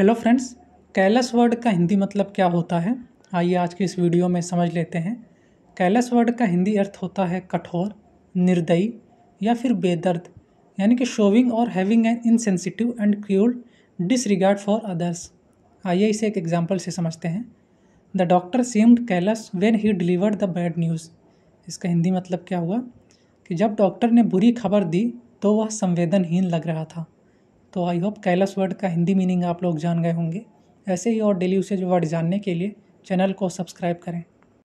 hello friends callus word का हिंदी मतलब क्या होता है आइए आज के इस वीडियो में समझ लेते हैं कैलस वर्ड का हिंदी अर्थ होता है कठोर निर्दयी या फिर बेदर्द यानी कि शोविंग और having an insensitive and cruel disregard for others आइए इसे एक एग्जाम्पल से समझते हैं the doctor seemed callous when he delivered the bad news इसका हिंदी मतलब क्या हुआ कि जब डॉक्टर ने बुरी खबर दी तो वह संवेदनहीन लग रहा था तो आई होप कैलस वर्ड का हिंदी मीनिंग आप लोग जान गए होंगे ऐसे ही और डेली यूसेज वर्ड जानने के लिए चैनल को सब्सक्राइब करें